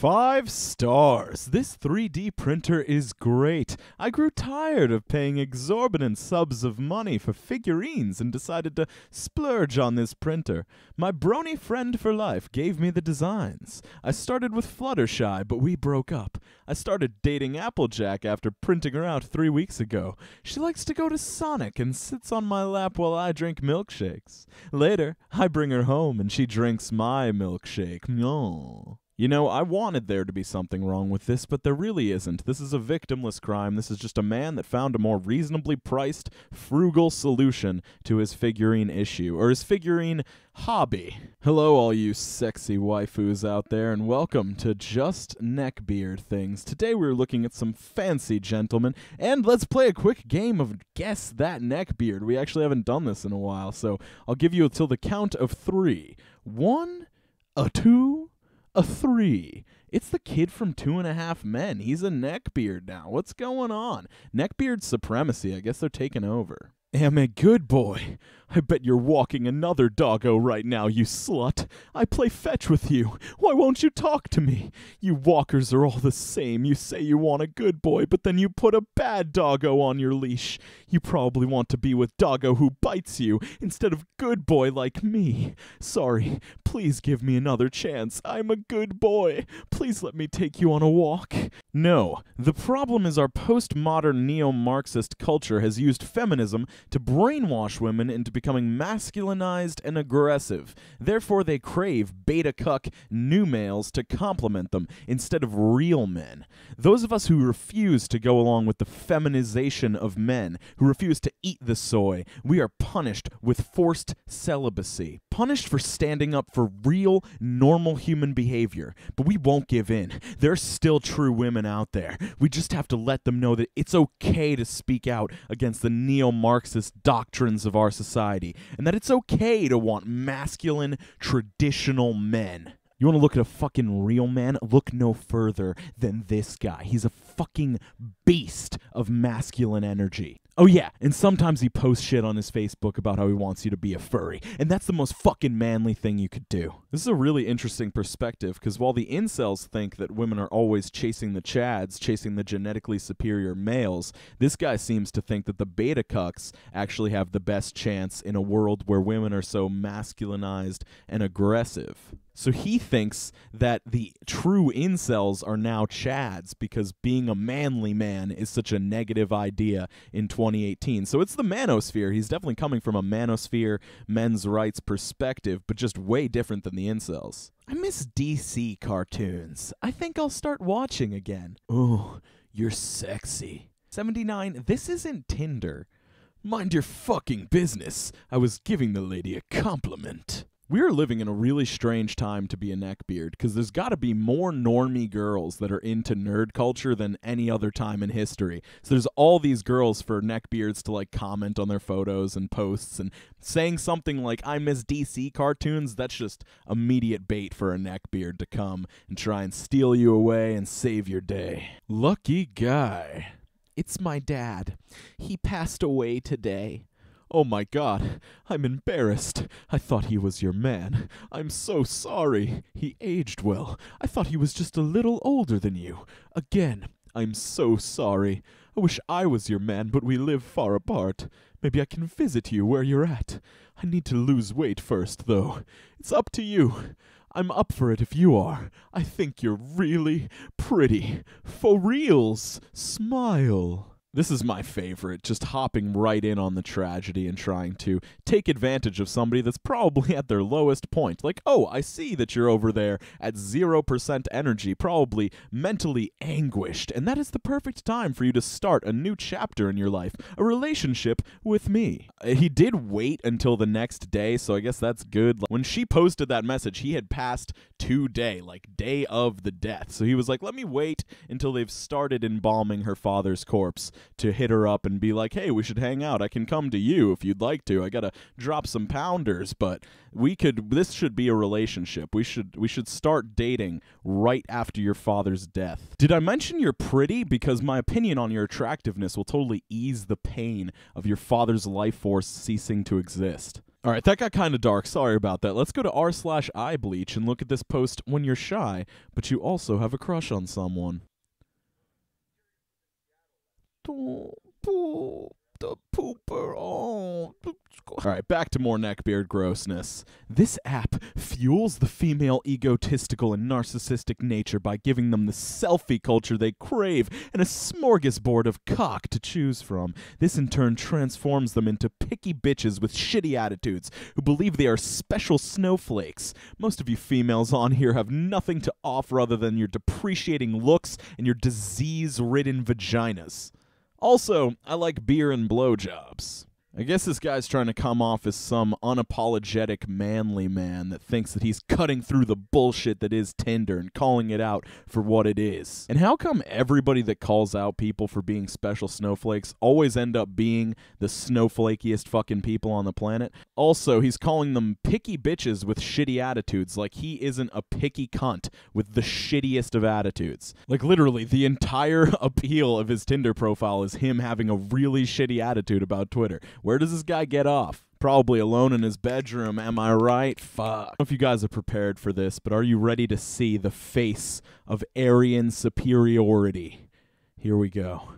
Five stars! This 3D printer is great. I grew tired of paying exorbitant subs of money for figurines and decided to splurge on this printer. My brony friend for life gave me the designs. I started with Fluttershy, but we broke up. I started dating Applejack after printing her out three weeks ago. She likes to go to Sonic and sits on my lap while I drink milkshakes. Later, I bring her home and she drinks my milkshake. No. Mmm. You know, I wanted there to be something wrong with this, but there really isn't. This is a victimless crime. This is just a man that found a more reasonably priced, frugal solution to his figurine issue, or his figurine hobby. Hello, all you sexy waifus out there, and welcome to Just Neckbeard Things. Today we're looking at some fancy gentlemen, and let's play a quick game of Guess That Neckbeard. We actually haven't done this in a while, so I'll give you until the count of three. One, a two, a three. It's the kid from Two and a Half Men. He's a neckbeard now. What's going on? Neckbeard supremacy. I guess they're taking over. Am a good boy. I bet you're walking another doggo right now, you slut. I play fetch with you. Why won't you talk to me? You walkers are all the same. You say you want a good boy, but then you put a bad doggo on your leash. You probably want to be with doggo who bites you instead of good boy like me. Sorry. Please give me another chance. I'm a good boy. Please let me take you on a walk. No. The problem is our postmodern neo Marxist culture has used feminism to brainwash women into becoming masculinized and aggressive. Therefore, they crave beta cuck new males to complement them instead of real men. Those of us who refuse to go along with the feminization of men, who refuse to eat the soy, we are punished with forced celibacy. Punished for standing up for real, normal human behavior. But we won't give in. There's still true women out there. We just have to let them know that it's okay to speak out against the neo Marxist doctrines of our society society, and that it's okay to want masculine, traditional men. You want to look at a fucking real man? Look no further than this guy. He's a fucking beast of masculine energy. Oh yeah, and sometimes he posts shit on his Facebook about how he wants you to be a furry, and that's the most fucking manly thing you could do. This is a really interesting perspective because while the incels think that women are always chasing the chads, chasing the genetically superior males, this guy seems to think that the beta cucks actually have the best chance in a world where women are so masculinized and aggressive. So he thinks that the true incels are now Chads because being a manly man is such a negative idea in 2018. So it's the manosphere. He's definitely coming from a manosphere men's rights perspective, but just way different than the incels. I miss DC cartoons. I think I'll start watching again. Oh, you're sexy. 79. This isn't Tinder. Mind your fucking business. I was giving the lady a compliment we're living in a really strange time to be a neckbeard because there's got to be more normie girls that are into nerd culture than any other time in history. So there's all these girls for neckbeards to like comment on their photos and posts and saying something like, I miss DC cartoons. That's just immediate bait for a neckbeard to come and try and steal you away and save your day. Lucky guy. It's my dad. He passed away today. Oh my God, I'm embarrassed. I thought he was your man. I'm so sorry. He aged well. I thought he was just a little older than you. Again, I'm so sorry. I wish I was your man, but we live far apart. Maybe I can visit you where you're at. I need to lose weight first, though. It's up to you. I'm up for it if you are. I think you're really pretty. For reals. Smile this is my favorite just hopping right in on the tragedy and trying to take advantage of somebody that's probably at their lowest point like oh i see that you're over there at 0% energy probably mentally anguished and that is the perfect time for you to start a new chapter in your life a relationship with me uh, he did wait until the next day so i guess that's good when she posted that message he had passed today like day of the death so he was like let me wait until they've started embalming her father's corpse to hit her up and be like, "Hey, we should hang out. I can come to you if you'd like to. I gotta drop some pounders, but we could. This should be a relationship. We should we should start dating right after your father's death. Did I mention you're pretty? Because my opinion on your attractiveness will totally ease the pain of your father's life force ceasing to exist. All right, that got kind of dark. Sorry about that. Let's go to r slash i bleach and look at this post when you're shy, but you also have a crush on someone oh, the pooper. Oh. All right, back to more neckbeard grossness. This app fuels the female egotistical and narcissistic nature by giving them the selfie culture they crave and a smorgasbord of cock to choose from. This in turn transforms them into picky bitches with shitty attitudes who believe they are special snowflakes. Most of you females on here have nothing to offer other than your depreciating looks and your disease ridden vaginas. Also, I like beer and blowjobs. I guess this guy's trying to come off as some unapologetic manly man that thinks that he's cutting through the bullshit that is Tinder and calling it out for what it is. And how come everybody that calls out people for being special snowflakes always end up being the snowflakiest fucking people on the planet? Also, he's calling them picky bitches with shitty attitudes, like he isn't a picky cunt with the shittiest of attitudes. Like, literally, the entire appeal of his Tinder profile is him having a really shitty attitude about Twitter where does this guy get off? Probably alone in his bedroom, am I right? Fuck. I don't know if you guys are prepared for this, but are you ready to see the face of Aryan superiority? Here we go.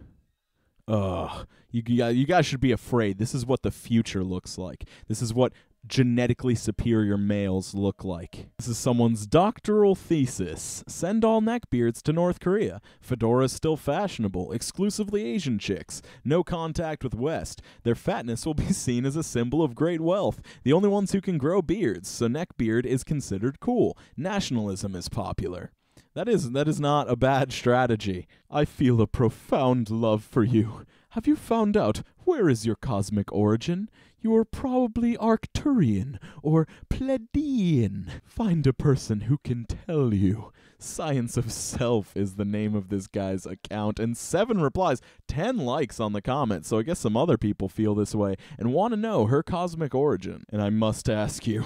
Ugh, you you guys should be afraid. This is what the future looks like. This is what genetically superior males look like. This is someone's doctoral thesis. Send all neckbeards to North Korea. Fedora's still fashionable. Exclusively Asian chicks. No contact with West. Their fatness will be seen as a symbol of great wealth. The only ones who can grow beards, so neckbeard is considered cool. Nationalism is popular. That is that is not a bad strategy. I feel a profound love for you. Have you found out where is your cosmic origin? You are probably Arcturian or Pleiadian. Find a person who can tell you. Science of Self is the name of this guy's account, and seven replies, ten likes on the comment. So I guess some other people feel this way and want to know her cosmic origin. And I must ask you,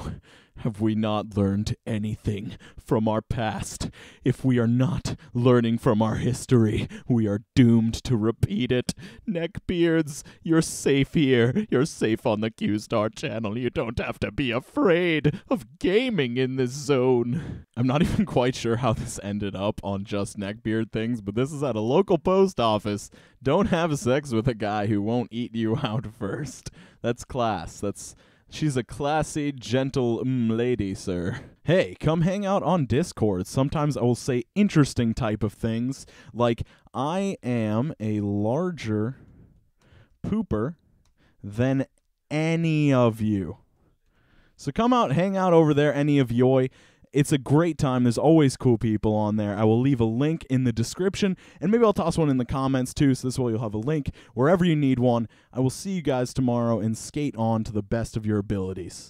have we not learned anything from our past? If we are not learning from our history, we are doomed to repeat it. Neckbeards, you're safe here. You're safe on the Q Star channel. You don't have to be afraid of gaming in this zone. I'm not even quite sure how this ended up on just neckbeard things, but this is at a local post office. Don't have sex with a guy who won't eat you out first. That's class. That's She's a classy, gentle mm, lady, sir. Hey, come hang out on Discord. Sometimes I will say interesting type of things, like I am a larger pooper than any of you. So come out, hang out over there, any of yoy. It's a great time. There's always cool people on there. I will leave a link in the description and maybe I'll toss one in the comments too. So this way you'll have a link wherever you need one. I will see you guys tomorrow and skate on to the best of your abilities.